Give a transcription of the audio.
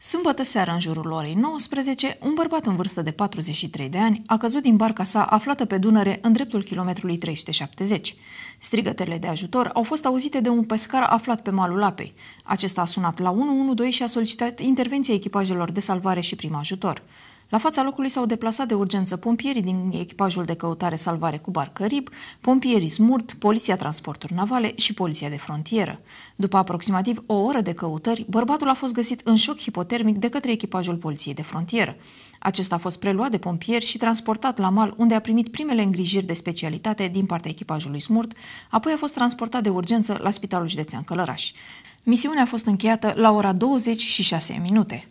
Sâmbătă seara, în jurul orei 19, un bărbat în vârstă de 43 de ani a căzut din barca sa aflată pe Dunăre în dreptul kilometrului 370. Strigătele de ajutor au fost auzite de un pescar aflat pe malul apei. Acesta a sunat la 112 și a solicitat intervenția echipajelor de salvare și prim ajutor. La fața locului s-au deplasat de urgență pompierii din echipajul de căutare-salvare cu barcă RIB, pompierii Smurt, Poliția Transporturi Navale și Poliția de Frontieră. După aproximativ o oră de căutări, bărbatul a fost găsit în șoc hipotermic de către echipajul Poliției de Frontieră. Acesta a fost preluat de pompieri și transportat la mal, unde a primit primele îngrijiri de specialitate din partea echipajului Smurt, apoi a fost transportat de urgență la Spitalul Județean Călăraș. Misiunea a fost încheiată la ora 26 minute.